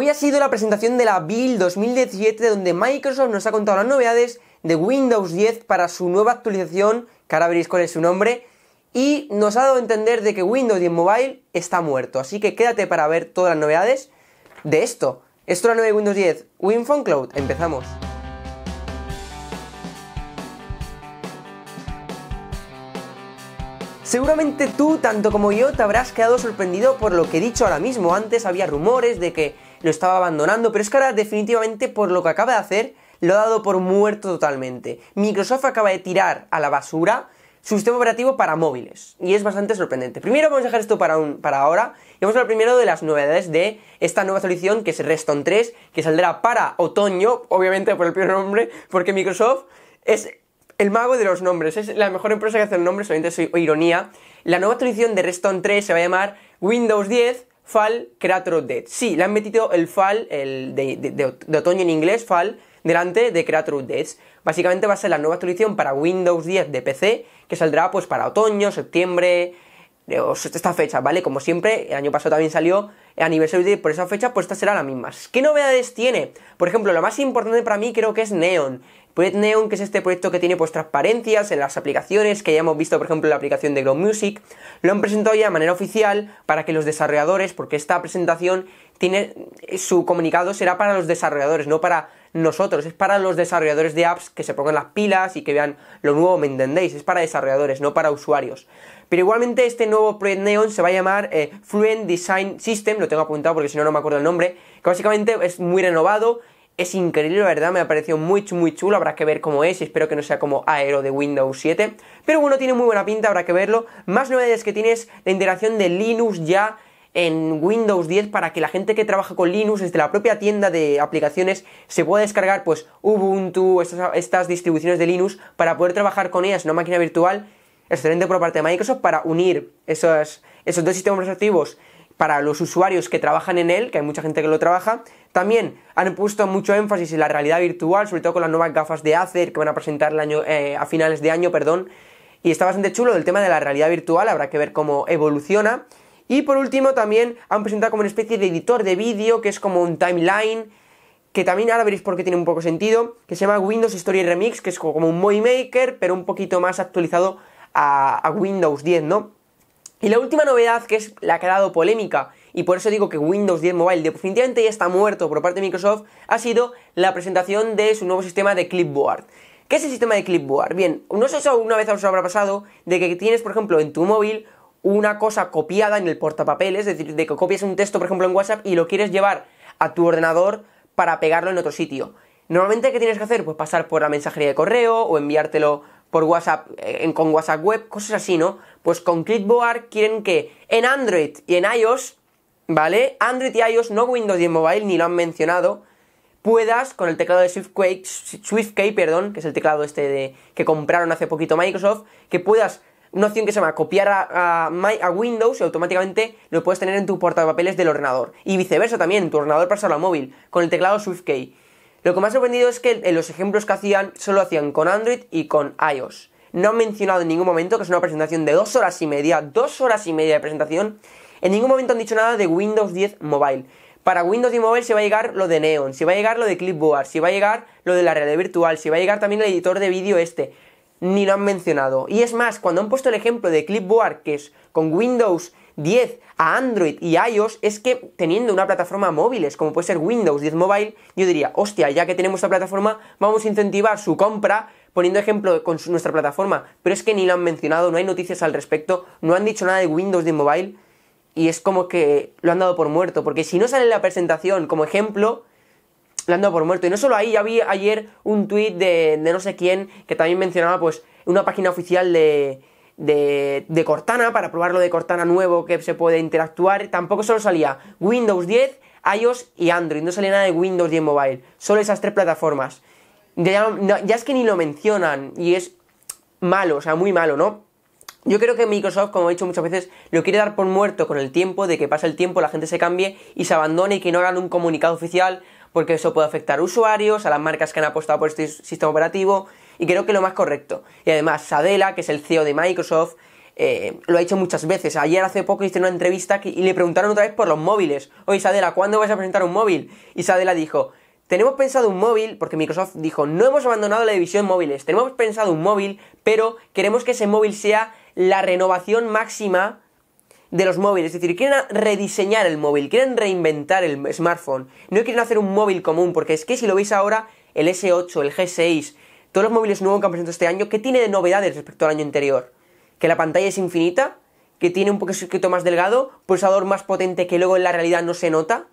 Hoy ha sido la presentación de la Bill 2017 donde Microsoft nos ha contado las novedades de Windows 10 para su nueva actualización, que ahora veréis cuál es su nombre, y nos ha dado a entender de que Windows 10 Mobile está muerto. Así que quédate para ver todas las novedades de esto. Esto es la nueva de Windows 10, WinPhone Cloud. Empezamos. Seguramente tú, tanto como yo, te habrás quedado sorprendido por lo que he dicho ahora mismo. Antes había rumores de que lo estaba abandonando, pero es que ahora definitivamente por lo que acaba de hacer, lo ha dado por muerto totalmente. Microsoft acaba de tirar a la basura su sistema operativo para móviles. Y es bastante sorprendente. Primero vamos a dejar esto para, para ahora. Y vamos a hablar primero de las novedades de esta nueva solución que es Reston 3, que saldrá para otoño, obviamente por el primer nombre, porque Microsoft es el mago de los nombres. Es la mejor empresa que hace el nombre, solamente soy ironía. La nueva tradición de Reston 3 se va a llamar Windows 10 fall creator Dead Sí, le han metido el fall el de, otoño en inglés, fall, delante de creator Dead Básicamente va a ser la nueva actualización para Windows 10 de PC que saldrá pues para otoño, septiembre, esta fecha, ¿vale? Como siempre, el año pasado también salió el eh, Aniversario por esa fecha, pues esta será la misma. ¿Qué novedades tiene? Por ejemplo, lo más importante para mí creo que es Neon. Project Neon, que es este proyecto que tiene pues transparencias en las aplicaciones, que ya hemos visto por ejemplo la aplicación de Grow Music, lo han presentado ya de manera oficial para que los desarrolladores, porque esta presentación tiene su comunicado será para los desarrolladores, no para nosotros, es para los desarrolladores de apps que se pongan las pilas y que vean lo nuevo, ¿me entendéis? Es para desarrolladores, no para usuarios. Pero igualmente este nuevo Project Neon se va a llamar eh, Fluent Design System, lo tengo apuntado porque si no no me acuerdo el nombre, que básicamente es muy renovado es increíble, la verdad, me ha parecido muy, muy chulo. Habrá que ver cómo es. y Espero que no sea como Aero de Windows 7. Pero bueno, tiene muy buena pinta, habrá que verlo. Más novedades que tienes la integración de Linux ya en Windows 10 para que la gente que trabaja con Linux desde la propia tienda de aplicaciones se pueda descargar pues Ubuntu, estas, estas distribuciones de Linux para poder trabajar con ellas en una máquina virtual excelente por parte de Microsoft para unir esos, esos dos sistemas operativos para los usuarios que trabajan en él, que hay mucha gente que lo trabaja. También han puesto mucho énfasis en la realidad virtual, sobre todo con las nuevas gafas de Acer que van a presentar año, eh, a finales de año, perdón. Y está bastante chulo el tema de la realidad virtual, habrá que ver cómo evoluciona. Y por último también han presentado como una especie de editor de vídeo, que es como un timeline, que también ahora veréis por qué tiene un poco sentido, que se llama Windows Story Remix, que es como un Movie Maker, pero un poquito más actualizado a Windows 10, ¿no? Y la última novedad que es la que ha dado polémica, y por eso digo que Windows 10 Mobile definitivamente ya está muerto por parte de Microsoft, ha sido la presentación de su nuevo sistema de clipboard. ¿Qué es el sistema de clipboard? Bien, no sé si alguna vez os habrá pasado de que tienes, por ejemplo, en tu móvil una cosa copiada en el portapapel, es decir, de que copias un texto, por ejemplo, en WhatsApp y lo quieres llevar a tu ordenador para pegarlo en otro sitio. Normalmente, ¿qué tienes que hacer? Pues pasar por la mensajería de correo o enviártelo por WhatsApp, eh, en, con WhatsApp Web, cosas así, ¿no? Pues con Clipboard quieren que en Android y en iOS, ¿vale? Android y iOS, no Windows y Mobile, ni lo han mencionado, puedas con el teclado de SwiftKey, perdón, que es el teclado este de, que compraron hace poquito Microsoft, que puedas una opción que se llama copiar a, a, Windows y automáticamente lo puedes tener en tu portapapeles del ordenador. Y viceversa también, tu ordenador pasarlo a móvil, con el teclado SwiftKey. Lo que me ha sorprendido es que en los ejemplos que hacían solo hacían con Android y con iOS. No han mencionado en ningún momento que es una presentación de dos horas y media, dos horas y media de presentación. En ningún momento han dicho nada de Windows 10 Mobile. Para Windows 10 Mobile se va a llegar lo de Neon, se va a llegar lo de Clipboard, se va a llegar lo de la realidad virtual, se va a llegar también el editor de vídeo este. Ni lo han mencionado. Y es más, cuando han puesto el ejemplo de Clipboard, que es con Windows 10 a Android y iOS es que teniendo una plataforma móviles como puede ser Windows 10 Mobile, yo diría, hostia, ya que tenemos esta plataforma, vamos a incentivar su compra poniendo ejemplo con nuestra plataforma, pero es que ni lo han mencionado, no hay noticias al respecto, no han dicho nada de Windows 10 Mobile y es como que lo han dado por muerto, porque si no sale en la presentación como ejemplo, lo han dado por muerto. Y no solo ahí, ya vi ayer un tweet de, de no sé quién que también mencionaba pues una página oficial de, de, Cortana, para probar lo de Cortana nuevo que se puede interactuar, tampoco solo salía Windows 10, iOS y Android, no salía nada de Windows 10 Mobile, solo esas tres plataformas. Ya, es que ni lo mencionan y es malo, o sea, muy malo, ¿no? Yo creo que Microsoft, como he dicho muchas veces, lo quiere dar por muerto con el tiempo, de que pase el tiempo, la gente se cambie y se abandone y que no hagan un comunicado oficial, porque eso puede afectar a usuarios, a las marcas que han apostado por este sistema operativo, y creo que lo más correcto. Y además, Sadela, que es el CEO de Microsoft, eh, lo ha dicho muchas veces. Ayer hace poco hice una entrevista y le preguntaron otra vez por los móviles. Oye, Sadela, ¿cuándo vas a presentar un móvil? Y Sadela dijo, tenemos pensado un móvil, porque Microsoft dijo, no hemos abandonado la división móviles, tenemos pensado un móvil, pero queremos que ese móvil sea la renovación máxima de los móviles. Es decir, quieren rediseñar el móvil, quieren reinventar el smartphone. No quieren hacer un móvil común, porque es que si lo veis ahora, el S8, el G6, todos los móviles nuevos que han presentado este año, ¿qué tiene de novedades respecto al año anterior? Que la pantalla es infinita, que tiene un poquito más delgado, ¿Pulsador más potente que luego en la realidad no se nota.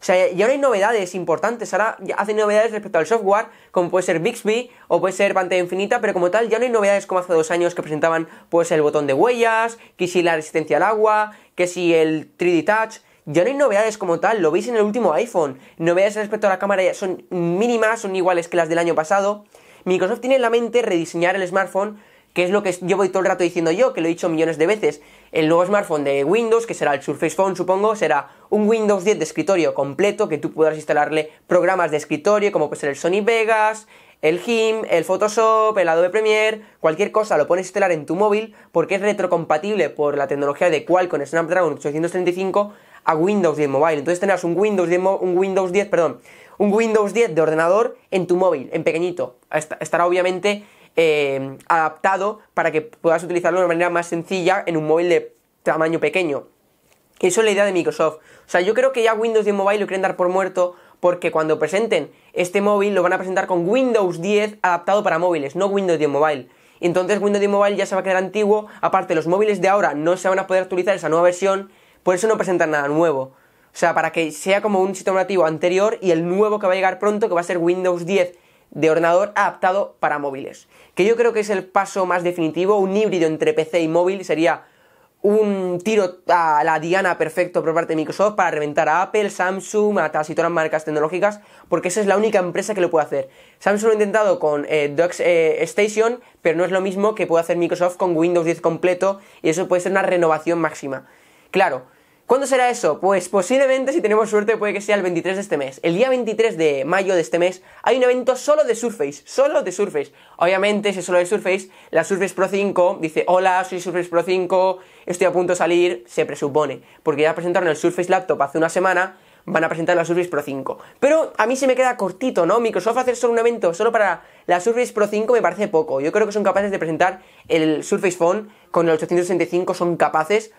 O sea, ya no hay novedades importantes. Ahora hacen novedades respecto al software, como puede ser Bixby o puede ser pantalla infinita, pero como tal, ya no hay novedades como hace dos años que presentaban pues el botón de huellas, que si la resistencia al agua, que si el 3D Touch. Ya no hay novedades como tal, lo veis en el último iPhone. Novedades respecto a la cámara ya son mínimas, son iguales que las del año pasado. Microsoft tiene en la mente rediseñar el smartphone, que es lo que yo voy todo el rato diciendo yo, que lo he dicho millones de veces. El nuevo smartphone de Windows, que será el Surface Phone, supongo, será un Windows 10 de escritorio completo, que tú podrás instalarle programas de escritorio, como puede ser el Sony Vegas, el GIMP, el Photoshop, el Adobe Premiere, cualquier cosa lo pones instalar en tu móvil porque es retrocompatible por la tecnología de con Snapdragon 835 a Windows 10 Mobile. Entonces tendrás un Windows 10, un Windows 10, perdón, un Windows 10 de ordenador en tu móvil, en pequeñito. Estará obviamente eh, adaptado para que puedas utilizarlo de una manera más sencilla en un móvil de tamaño pequeño. Eso es la idea de Microsoft. O sea, yo creo que ya Windows 10 Mobile lo quieren dar por muerto porque cuando presenten este móvil lo van a presentar con Windows 10 adaptado para móviles, no Windows 10 Mobile. Entonces Windows 10 Mobile ya se va a quedar antiguo, aparte los móviles de ahora no se van a poder actualizar esa nueva versión, por eso no presentan nada nuevo. O sea, para que sea como un sistema operativo anterior y el nuevo que va a llegar pronto, que va a ser Windows 10 de ordenador adaptado para móviles. Que yo creo que es el paso más definitivo, un híbrido entre PC y móvil sería un tiro a la diana perfecto por parte de Microsoft para reventar a Apple, Samsung, a todas y todas las marcas tecnológicas, porque esa es la única empresa que lo puede hacer. Samsung lo ha intentado con eh, eh Station, pero no es lo mismo que puede hacer Microsoft con Windows 10 completo y eso puede ser una renovación máxima. Claro, ¿Cuándo será eso? Pues posiblemente, si tenemos suerte, puede que sea el 23 de este mes. El día 23 de mayo de este mes hay un evento solo de Surface, solo de Surface. Obviamente, si es solo de Surface, la Surface Pro 5 dice, hola, soy Surface Pro 5, estoy a punto de salir, se presupone, porque ya presentaron el Surface Laptop hace una semana, van a presentar la Surface Pro 5. Pero a mí se me queda cortito, ¿no? Microsoft hacer solo un evento solo para la Surface Pro 5 me parece poco. Yo creo que son capaces de presentar el Surface Phone con el 865, son capaces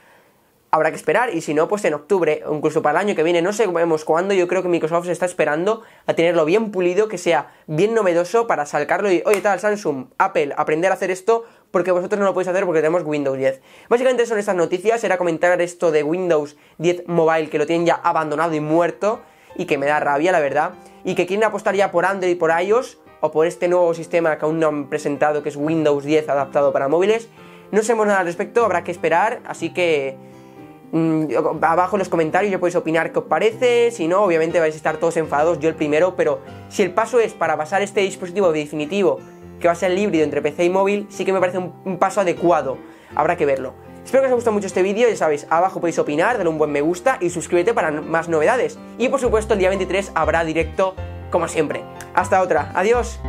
habrá que esperar y si no, pues en octubre, incluso para el año que viene, no sabemos cuándo, yo creo que Microsoft se está esperando a tenerlo bien pulido, que sea bien novedoso para sacarlo y, oye, tal, Samsung, Apple, aprender a hacer esto porque vosotros no lo podéis hacer porque tenemos Windows 10. Básicamente son estas noticias, era comentar esto de Windows 10 Mobile que lo tienen ya abandonado y muerto y que me da rabia, la verdad, y que quieren apostar ya por Android y por iOS o por este nuevo sistema que aún no han presentado que es Windows 10 adaptado para móviles. No sabemos nada al respecto, habrá que esperar, así que Mm, abajo en los comentarios ya podéis opinar qué os parece, si no, obviamente vais a estar todos enfadados, yo el primero, pero si el paso es para pasar este dispositivo definitivo, que va a ser el híbrido entre PC y móvil, sí que me parece un, paso adecuado, habrá que verlo. Espero que os haya gustado mucho este vídeo, ya sabéis, abajo podéis opinar, darle un buen me gusta y suscríbete para más novedades. Y por supuesto el día 23 habrá directo como siempre. Hasta otra, adiós.